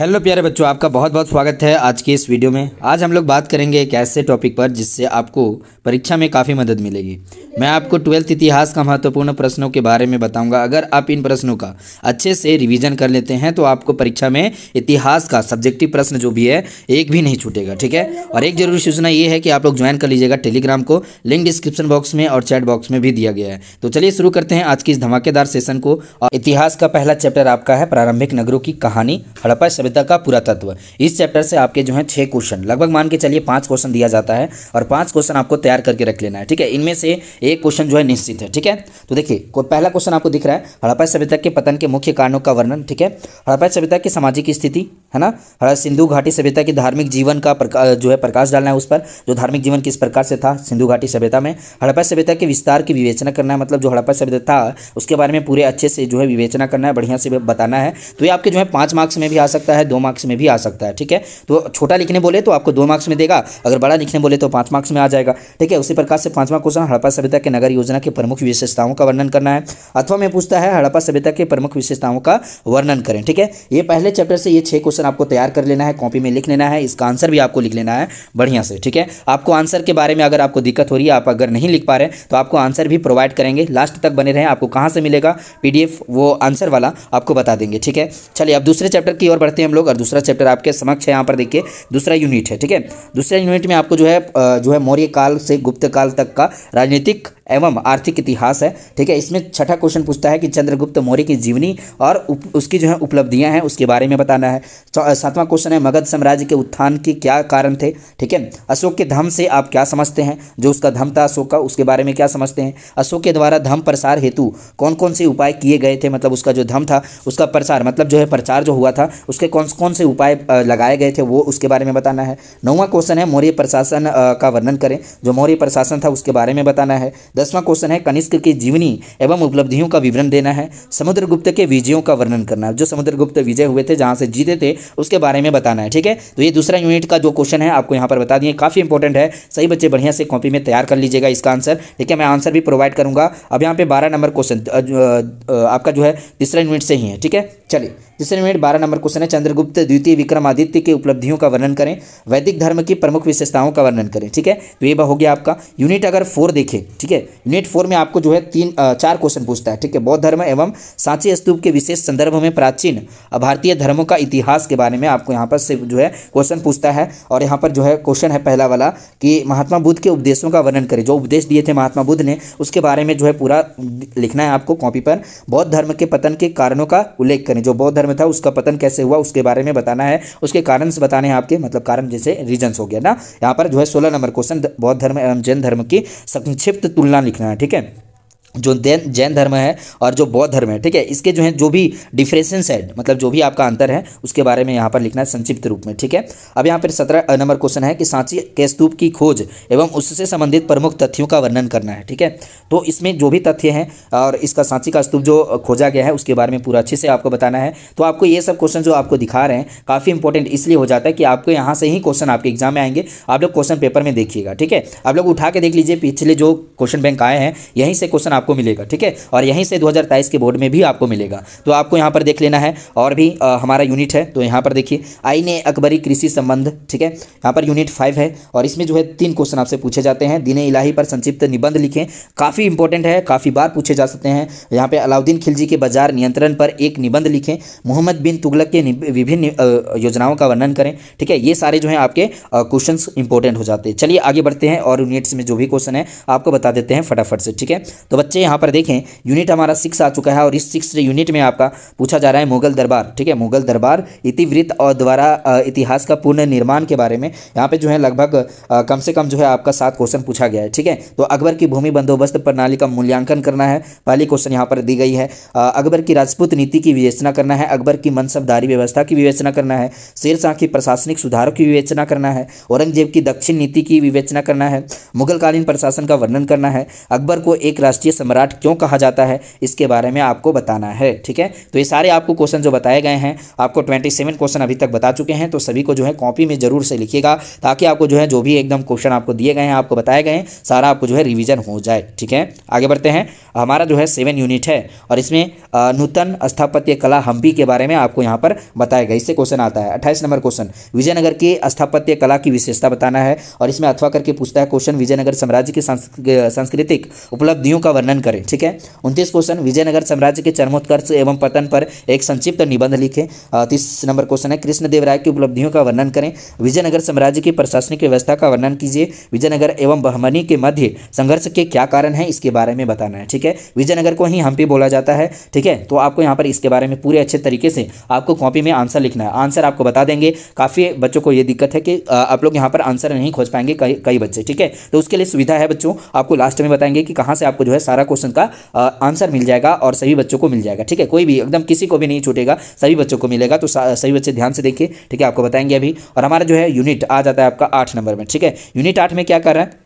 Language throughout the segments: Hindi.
हेलो प्यारे बच्चों आपका बहुत बहुत स्वागत है आज की इस वीडियो में आज हम लोग बात करेंगे एक ऐसे टॉपिक पर जिससे आपको परीक्षा में काफ़ी मदद मिलेगी मैं आपको ट्वेल्थ इतिहास का महत्वपूर्ण प्रश्नों के बारे में बताऊंगा अगर आप इन प्रश्नों का अच्छे से रिवीजन कर लेते हैं तो आपको परीक्षा में इतिहास का सब्जेक्टिव प्रश्न जो भी है एक भी नहीं छूटेगा ठीक है और एक जरूरी सूचना ये है कि आप लोग ज्वाइन कर लीजिएगा टेलीग्राम को लिंक डिस्क्रिप्शन बॉक्स में और चैट बॉक्स में भी दिया गया है तो चलिए शुरू करते हैं आज की इस धमाकेदार सेशन को और इतिहास का पहला चैप्टर आपका है प्रारंभिक नगरों की कहानी हड़प्पा सभ्यता का पुरातत्व इस चैप्टर से आपके जो है छः क्वेश्चन लगभग मान के चलिए पाँच क्वेश्चन दिया जाता है और पाँच क्वेश्चन आपको तैयार करके रख लेना है ठीक है इनमें से एक क्वेश्चन जो है निश्चित है ठीक है तो देखिए पहला क्वेश्चन आपको दिख रहा है हड़प्पा सभ्यता के पतन के मुख्य कारणों का वर्णन ठीक है हड़प्पा सभ्यता की सामाजिक स्थिति है ना हर सिंधु घाटी सभ्यता के धार्मिक जीवन का प्रका, जो है प्रकाश डालना है उस पर जो धार्मिक जीवन किस प्रकार से था सिंधु घाटी सभ्यता में हड़प्पा सभ्यता के विस्तार की विवेचना करना है मतलब जो हड़प्पा सभ्यता था उसके बारे में पूरे अच्छे से जो है विवेचना करना है बढ़िया से बताना है तो ये आपके जो है पाँच मार्क्स में भी आ सकता है दो मार्क्स में भी आ सकता है ठीक है तो छोटा लिखने बोले तो आपको दो मार्क्स में देगा अगर बड़ा लिखने बोले तो पाँच मार्क्स में आ जाएगा ठीक है उसी प्रकार से पाँचवा क्वेश्चन हड़प्पा सभ्यता के नगर योजना के प्रमुख विशेषताओं का वर्णन करना है अथवा मैं पूछता है हड़प्पा सभ्यता के प्रमुख विशेषताओं का वर्णन करें ठीक है ये पहले चैप्टर से ये छः क्वेश्चन क्वेश्चन आपको तैयार कर लेना है कॉपी में लिख लेना है इसका आंसर भी आपको लिख लेना है बढ़िया से ठीक है आपको आंसर के बारे में अगर आपको दिक्कत हो रही है आप अगर नहीं लिख पा रहे तो आपको आंसर भी प्रोवाइड करेंगे लास्ट तक बने रहें आपको कहाँ से मिलेगा पी वो आंसर वाला आपको बता देंगे ठीक है चलिए अब दूसरे चैप्टर की ओर बढ़ते हैं हम लोग और दूसरा चैप्टर आपके समक्ष है यहाँ पर देखिए दूसरा यूनिट है ठीक है दूसरे यूनिट में आपको जो है जो है मौर्य काल से गुप्त काल तक का राजनीतिक एवं आर्थिक इतिहास है ठीक है इसमें छठा क्वेश्चन पूछता है कि चंद्रगुप्त मौर्य की जीवनी और उप, उसकी जो है उपलब्धियां हैं उसके बारे में बताना है सातवां क्वेश्चन है मगध साम्राज्य के उत्थान के क्या कारण थे ठीक है अशोक के धम से आप क्या समझते हैं जो उसका धम था अशोक का उसके बारे में क्या समझते हैं अशोक के द्वारा धम प्रसार हेतु कौन कौन से उपाय किए गए थे मतलब उसका जो धम था उसका प्रसार मतलब जो है प्रचार जो हुआ था उसके कौन कौन से उपाय लगाए गए थे वो उसके बारे में बताना है नौवां क्वेश्चन है मौर्य प्रशासन का वर्णन करें जो मौर्य प्रशासन था उसके बारे में बताना है दसवां क्वेश्चन है कनिष्क की जीवनी एवं उपलब्धियों का विवरण देना है समुद्रगुप्त के विजयों का वर्णन करना है जो समुद्रगुप्त विजय हुए थे जहाँ से जीते थे उसके बारे में बताना है ठीक है तो ये दूसरा यूनिट का जो क्वेश्चन है आपको यहाँ पर बता दिए काफ़ी इंपॉर्टेंट है सही बच्चे बढ़िया से कॉपी में तैयार कर लीजिएगा इसका आंसर ठीक है मैं आंसर भी प्रोवाइड करूँगा अब यहाँ पे बारह नंबर क्वेश्चन आपका जो है तीसरा यूनिट से ही है ठीक है चलिए तीसरे यूनिट बारह नंबर क्वेश्चन है चंद्रगुप्त द्वितीय विक्रमादित्य की उपलब्धियों का वर्णन करें वैदिक धर्म की प्रमुख विशेषताओं का वर्णन करें ठीक है तो ये हो गया आपका यूनिट अगर फोर देखें ठीक है नेट फोर में आपको जो है तीन चार क्वेश्चन पूछता है ठीक है बौद्ध धर्म एवं सांची स्तूप के विशेष संदर्भ में प्राचीन भारतीय धर्मों का इतिहास के बारे में आपको यहाँ पर से जो है क्वेश्चन पूछता है और यहाँ पर जो है क्वेश्चन है पहला वाला कि महात्मा बुद्ध के उपदेशों का वर्णन करें जो उपदेश दिए थे महात्मा बुद्ध ने उसके बारे में जो है पूरा लिखना है आपको कॉपी पर बौद्ध धर्म के पतन के कारणों का उल्लेख करें जो बौद्ध धर्म था उसका पतन कैसे हुआ उसके बारे में बताना है उसके कारण बताने हैं आपके मतलब कारण जैसे रीजन्स हो गया ना यहाँ पर जो है सोलह नंबर क्वेश्चन बौद्ध धर्म एवं जैन धर्म की संक्षिप्त तुलना लिखना है ठीक है जो जैन जैन धर्म है और जो बौद्ध धर्म है ठीक है इसके जो है जो भी डिफ्रेंसेस है मतलब जो भी आपका अंतर है उसके बारे में यहाँ पर लिखना है संक्षिप्त रूप में ठीक है अब यहाँ पर सत्रह नंबर क्वेश्चन है कि सांची के स्तूप की खोज एवं उससे संबंधित प्रमुख तथ्यों का वर्णन करना है ठीक है तो इसमें जो भी तथ्य हैं और इसका सांची का स्तूप जो खोजा गया है उसके बारे में पूरा अच्छे से आपको बताना है तो आपको ये सब क्वेश्चन जो आपको दिखा रहे हैं काफ़ी इंपॉर्टेंट इसलिए हो जाता है कि आपको यहाँ से ही क्वेश्चन आपके एग्जाम में आएंगे आप लोग क्वेश्चन पेपर में देखिएगा ठीक है आप लोग उठा के देख लीजिए पिछले जो क्वेश्चन बैंक आए हैं यहीं से क्वेश्चन आपको मिलेगा ठीक है और यहीं से दो के बोर्ड में भी आपको मिलेगा तो आपको यहाँ पर देख लेना है और भी हमारा यूनिट है तो यहाँ पर देखिए आइन अकबरी कृषि संबंध ठीक है यहाँ पर यूनिट फाइव है और इसमें जो है तीन क्वेश्चन आपसे पूछे जाते हैं दिन इलाही पर संक्षिप्त निबंध लिखें काफ़ी इंपॉर्टेंट है काफ़ी बार पूछे जा सकते हैं यहाँ पे अलाउद्दीन खिलजी के बाजार नियंत्रण पर एक निबंध लिखें मोहम्मद बिन तुगलक के विभिन्न योजनाओं का वर्णन करें ठीक है ये सारे जो हैं आपके क्वेश्चन इंपॉर्टेंट हो जाते हैं चलिए आगे बढ़ते हैं और यूनिट्स में जो भी क्वेश्चन है आपको बता देते हैं फटाफट से ठीक है तो बच्चे यहाँ पर देखें यूनिट हमारा सिक्स आ चुका है और इस सिक्स यूनिट में आपका पूछा जा रहा है मुगल दरबार ठीक है मुगल दरबार इतिवृत्त और द्वारा इतिहास का पूर्ण निर्माण के बारे में यहाँ पे जो है लगभग कम से कम जो है आपका सात क्वेश्चन पूछा गया है ठीक है तो अकबर की भूमि बंदोबस्त प्रणाली का मूल्यांकन करना है पहली क्वेश्चन यहाँ पर दी गई है अकबर की राजपूत नीति की विवेचना करना है अकबर की मनसबदारी व्यवस्था की विवेचना करना है शेरशाह की प्रशासनिक सुधारों की विवेचना करना है औरंगजेब की दक्षिण नीति की विवेचना करना है मुगलकालीन प्रशासन का वर्णन करना है अकबर को एक राष्ट्रीय सम्राट क्यों कहा जाता है इसके बारे में आपको बताना है ठीक है तो ये सारे आपको क्वेश्चन जो बताए गए हैं आपको ट्वेंटी सेवन क्वेश्चन अभी तक बता चुके हैं तो सभी को जो है कॉपी में जरूर से लिखिएगा ताकि आपको जो है जो भी एकदम क्वेश्चन आपको दिए गए हैं आपको बताए गए हैं सारा आपको जो है रिविजन हो जाए ठीक है आगे बढ़ते हैं हमारा जो है सेवन यूनिट है और इसमें नूतन स्थापत्य कला हम्पी के बारे में आपको यहाँ पर बताया गया इससे क्वेश्चन आता है अट्ठाईस नंबर क्वेश्चन विजयनगर की स्थापत्य कला की विशेषता बताना है और इसमें अथवा करके पूछता है क्वेश्चन विजयनगर साम्राज्य की सांस्कृतिक उपलब्धियों का वर्णन वर्णन करें ठीक है उनतीस क्वेश्चन विजयनगर साम्राज्य के चरमोत्कर्ष एवं पतन पर एक संक्षिप्त निबंध लिखे तीस नंबर क्वेश्चन है कृष्णदेव राय की उपलब्धियों का वर्णन करें विजयनगर साम्राज्य की प्रशासनिक व्यवस्था का वर्णन कीजिए विजयनगर एवं बहमनी के मध्य संघर्ष के क्या कारण है इसके बारे में बताना है ठीक है विजयनगर को ही हम्पी बोला जाता है ठीक है तो आपको यहाँ पर इसके बारे में पूरे अच्छे तरीके से आपको कॉपी में आंसर लिखना है आंसर आपको बता देंगे काफ़ी बच्चों को यह दिक्कत है कि आप लोग यहाँ पर आंसर नहीं खोज पाएंगे कई बच्चे ठीक है तो उसके लिए सुविधा है बच्चों आपको लास्ट में बताएंगे कि कहाँ से आपको जो है सारा सारा क्वेश्चन का आंसर मिल जाएगा और सभी बच्चों को मिल जाएगा ठीक है कोई भी एकदम किसी को भी नहीं छूटेगा सभी बच्चों को मिलेगा तो सभी बच्चे ध्यान से देखिए ठीक है आपको बताएंगे अभी और हमारा जो है यूनिट आ जाता है आपका आठ नंबर में ठीक है यूनिट आठ में क्या कर रहा है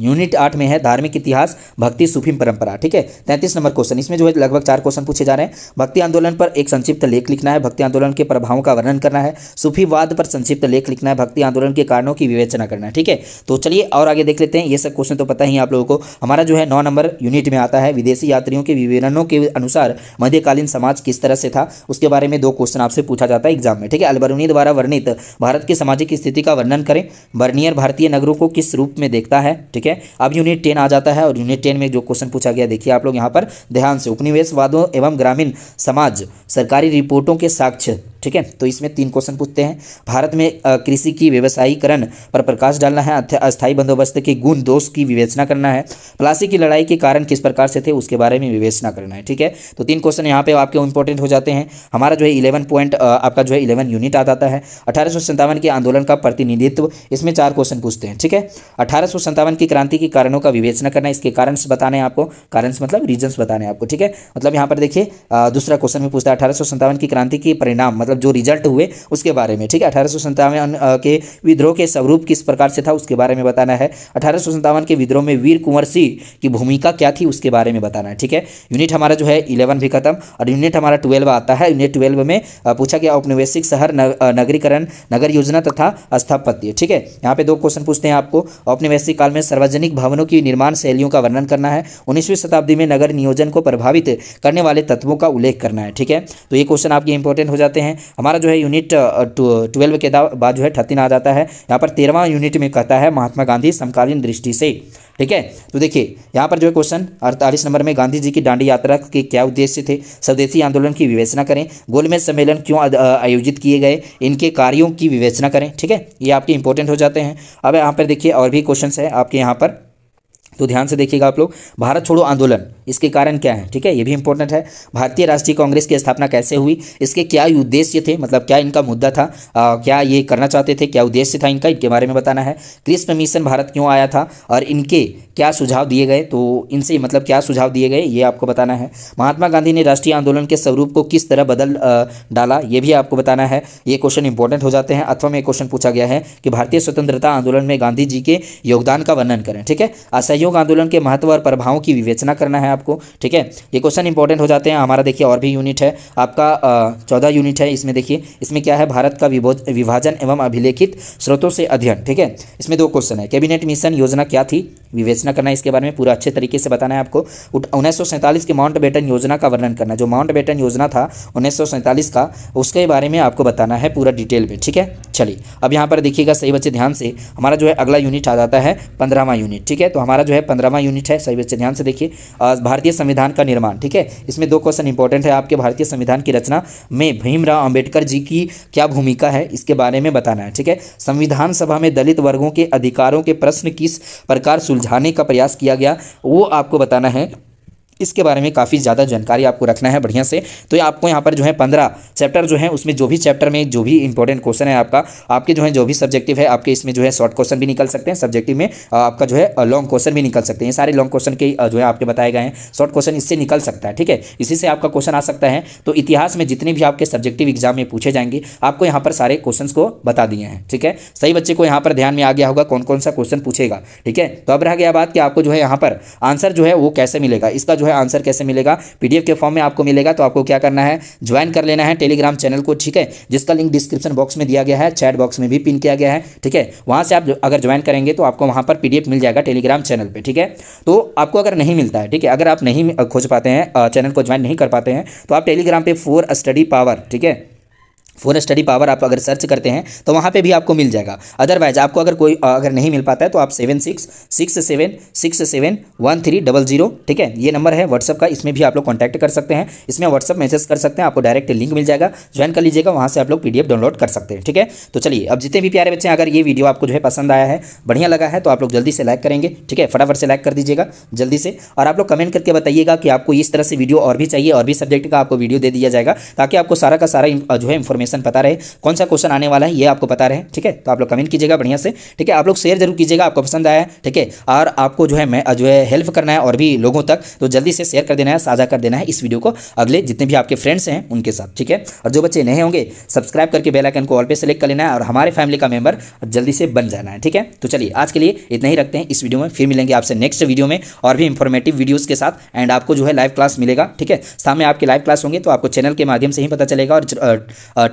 यूनिट आठ में है धार्मिक इतिहास भक्ति सुफीम परंपरा ठीक है तैंतीस नंबर क्वेश्चन इसमें जो है लगभग चार क्वेश्चन पूछे जा रहे हैं भक्ति आंदोलन पर एक संक्षिप्त लेख लिखना है भक्ति आंदोलन के प्रभावों का वर्णन करना है सूफीवाद पर संक्षिप्त लेख लिखना है भक्ति आंदोलन के कारणों की विवेचना करना है ठीक है तो चलिए और आगे देख लेते हैं ये सब क्वेश्चन तो पता ही आप लोगों को हमारा जो है नौ नंबर यूनिट में आता है विदेशी यात्रियों के विवरणों के अनुसार मध्यकालीन समाज किस तरह से था उसके बारे में दो क्वेश्चन आपसे पूछा जाता है एग्जाम में ठीक है अलबरूनी द्वारा वर्णित भारत की सामाजिक स्थिति का वर्णन करें बर्नियर भारतीय नगरों को किस रूप में देखता है ठीक है है अब यूनिट टेन आ जाता है और यूनिट टेन में जो क्वेश्चन पूछा गया देखिए आप लोग यहाँ पर ध्यान से उपनिवेशवादों एवं ग्रामीण समाज सरकारी रिपोर्टों के साक्ष्य ठीक है तो इसमें तीन क्वेश्चन पूछते हैं भारत में कृषि की व्यवसायीकरण पर प्रकाश डालना है अस्थायी बंदोबस्त के गुण दोष की विवेचना करना है प्लासी की लड़ाई के कारण किस प्रकार से थे उसके बारे में विवेचना करना है ठीक है तो तीन क्वेश्चन यहाँ पे आपके इंपॉर्टेंट हो जाते हैं हमारा जो है इलेवन पॉइंट आपका जो है इलेवन यूनिट आ जाता है अठारह के आंदोलन का प्रतिनिधित्व इसमें चार क्वेश्चन पूछते हैं ठीक है अठारह की क्रांति के कारणों का विवेचना करना इसके कारण बताने आपको कारण मतलब रीजन्स बताने आपको ठीक है मतलब यहाँ पर देखिए दूसरा क्वेश्चन में पूछता है अठारह की क्रांति के परिणाम मतलब जो रिजल्ट हुए उसके बारे में ठीक है अठारह के विद्रोह के स्वरूप किस प्रकार से था उसके बारे में बताना है अठारह के विद्रोह में वीर कुंवर सिंह की भूमिका क्या थी उसके बारे में बताना है ठीक है यूनिट हमारा जो है इलेवन भी खत्म और यूनिट हमारा ट्वेल्व आता है यूनिट ट्वेल्व में पूछा गया औपनिवेशिक शहर नगरीकरण नगर योजना तथा स्थापत्य ठीक है यहाँ पे दो क्वेश्चन पूछते हैं आपको औपनिवेशिक काल में सार्वजनिक भवनों की निर्माण शैलियों का वर्णन करना है उन्नीसवीं शताब्दी में नगर नियोजन को प्रभावित करने वाले तत्वों का उल्लेख करना है ठीक है तो ये क्वेश्चन आपके इंपॉर्टेंट हो जाते हैं हमारा जो है यूनिट ट्वेल्व के बाद जो है थर्टीन आ जाता है यहाँ पर तेरहवा यूनिट में कहता है महात्मा गांधी समकालीन दृष्टि से ठीक है तो देखिए यहाँ पर जो है क्वेश्चन अड़तालीस नंबर में गांधी जी की डांडी यात्रा के क्या उद्देश्य थे स्वदेशी आंदोलन की विवेचना करें गोलमेज सम्मेलन क्यों आयोजित किए गए इनके कार्यों की विवेचना करें ठीक है ये आपके इंपॉर्टेंट हो जाते हैं अब यहाँ पर देखिए और भी क्वेश्चन है आपके यहाँ पर तो ध्यान से देखिएगा आप लोग भारत छोड़ो आंदोलन इसके कारण क्या है ठीक है ये भी इंपॉर्टेंट है भारतीय राष्ट्रीय कांग्रेस की स्थापना कैसे हुई इसके क्या उद्देश्य थे मतलब क्या इनका मुद्दा था आ, क्या ये करना चाहते थे क्या उद्देश्य था इनका इनके बारे में बताना है कृष्ण मिशन भारत क्यों आया था और इनके क्या सुझाव दिए गए तो इनसे मतलब क्या सुझाव दिए गए ये आपको बताना है महात्मा गांधी ने राष्ट्रीय आंदोलन के स्वरूप को किस तरह बदल डाला ये भी आपको बताना है ये क्वेश्चन इंपॉर्टेंट हो जाते हैं अथवा में क्वेश्चन पूछा गया है कि भारतीय स्वतंत्रता आंदोलन में गांधी जी के योगदान का वर्णन करें ठीक है असहयोग सहयोग आंदोलन के महत्व और प्रभावों की विवेचना करना है आपको ठीक है ये क्वेश्चन इंपॉर्टेंट हो जाते हैं हमारा देखिए और भी यूनिट है आपका चौदह यूनिट है इसमें देखिए इसमें क्या है भारत का विभाजन एवं अभिलेखित स्रोतों से अध्ययन ठीक है इसमें दो क्वेश्चन है कैबिनेट मिशन योजना क्या थी विवेचना करना इसके बारे में पूरा अच्छे तरीके से बताना है आपको उन्नीस के माउंट बेटन योजना का वर्णन करना जो माउंट बेटन योजना था उन्नीस का उसके बारे में आपको बताना है पूरा डिटेल में ठीक है चलिए अब यहाँ पर देखिएगा सही बच्चे ध्यान से हमारा जो है अगला यूनिट आ जाता है पंद्रहवा यूनिट ठीक है तो हमारा जो है पंद्रहवा यूनिट है सही बच्चे ध्यान से देखिए भारतीय संविधान का निर्माण ठीक है इसमें दो क्वेश्चन इंपॉर्टेंट है आपके भारतीय संविधान की रचना में भीमराव अंबेडकर जी की क्या भूमिका है इसके बारे में बताना है ठीक है संविधान सभा में दलित वर्गों के अधिकारों के प्रश्न किस प्रकार सुलझाने का प्रयास किया गया वो आपको बताना है इसके बारे में काफ़ी ज़्यादा जानकारी आपको रखना है बढ़िया से तो ये आपको यहाँ पर जो है पंद्रह चैप्टर जो है उसमें जो भी चैप्टर में जो भी इंपॉर्टेंट क्वेश्चन है आपका आपके जो है जो भी सब्जेक्टिव है आपके इसमें जो है शॉर्ट क्वेश्चन भी निकल सकते हैं सब्जेक्टिव में आपका जो है लॉन्ग क्वेश्चन भी निकल सकते हैं सारे लॉन्ग क्वेश्चन के जो है आपके बताए गए हैं शॉर्ट क्वेश्चन इससे निकल सकता है ठीक है इसी से आपका क्वेश्चन आ सकता है तो इतिहास में जितने भी आपके सब्जेक्टिव एग्जाम में पूछे जाएंगे आपको यहाँ पर सारे क्वेश्चन को बता दिए हैं ठीक है सही बच्चे को यहाँ पर ध्यान में आ गया होगा कौन कौन सा क्वेश्चन पूछेगा ठीक है तो अब रह गया बात कि आपको जो है यहाँ पर आंसर जो है वो कैसे मिलेगा इसका जो है आंसर कैसे मिलेगा पीडीएफ के फॉर्म में आपको मिलेगा तो आपको क्या करना है ज्वाइन कर लेना है टेलीग्राम चैनल को ठीक है जिसका लिंक डिस्क्रिप्शन बॉक्स में दिया गया है चैट बॉक्स में भी पिन किया गया है ठीक है वहां से आप अगर ज्वाइन करेंगे तो आपको वहां पर पीडीएफ मिल जाएगा टेलीग्राम चैनल पर ठीक है तो आपको अगर नहीं मिलता है ठीक है अगर आप नहीं खोज पाते हैं चैनल को ज्वाइन नहीं कर पाते हैं तो आप टेलीग्राम पर फोर स्टडी पावर ठीक है फोन स्टडी पावर आप अगर सर्च करते हैं तो वहाँ पे भी आपको मिल जाएगा अदरवाइज आपको अगर कोई अगर नहीं मिल पाता है तो आप seven six six seven six seven one three double zero ठीक है ये नंबर है व्हाट्सअप का इसमें भी आप लोग कॉन्टैक्ट कर सकते हैं इसमें व्हाट्सअप मैसेज कर सकते हैं आपको डायरेक्ट लिंक मिल जाएगा ज्वाइन कर लीजिएगा वहाँ से आप लोग पी डाउनलोड कर सकते हैं ठीक है तो चलिए अब जितने भी प्यारे बच्चे हैं अगर ये वीडियो आपको जो है पसंद आया है बढ़िया लगा है तो आप लोग जल्दी से लाइक करेंगे ठीक है फटाफट से लाइक कर दीजिएगा जल्दी से और आप लोग कमेंट करके बताइएगा कि आपको इस तरह से वीडियो और भी चाहिए और भी सब्जेक्ट का आपको वीडियो दे दिया जाएगा ताकि आपको सारा का सारा जो है इन्फॉर्मेशन डेफिनेशन पता रहे कौन सा क्वेश्चन आने वाला है ये आपको पता रहे ठीक है तो आप लोग कमेंट कीजिएगा बढ़िया से ठीक है आप लोग शेयर जरूर कीजिएगा आपको पसंद आया ठीक है और आपको जो है मैं जो है हेल्प करना है और भी लोगों तक तो जल्दी से शेयर कर देना है साझा कर देना है इस वीडियो को अगले जितने भी आपके फ्रेंड्स हैं उनके साथ ठीक है और जो बच्चे नए होंगे सब्सक्राइब करके बेलाइकन को ऑल पे सेलेक्ट कर लेना है और हमारे फैमिली का मेंबर जल्दी से बन जाना है ठीक है तो चलिए आज के लिए इतना ही रखते हैं इस वीडियो में फिर मिलेंगे आपसे नेक्स्ट वीडियो में और भी इंफॉर्मेटिव वीडियोज़ के साथ एंड आपको जो है लाइव क्लास मिलेगा ठीक है सामने आपके लाइव क्लास होंगे तो आपको चैनल के माध्यम से ही पता चलेगा और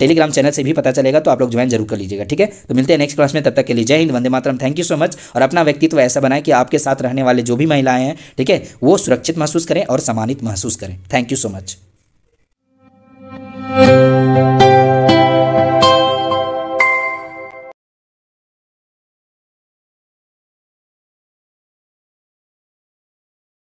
टेलीग्राम चैनल से भी पता चलेगा तो आप लोग ज्वाइन जरूर कर लीजिएगा ठीक है तो मिलते हैं नेक्स्ट क्लास में तब तक के लिए जय हिंद वंदे मातरम थैंक यू सो मच और अपना व्यक्तित्व ऐसा बनाए कि आपके साथ रहने वाले जो भी महिलाएं हैं ठीक है वो सुरक्षित महसूस करें और सम्मानित महसूस करें थैंक यू सो मच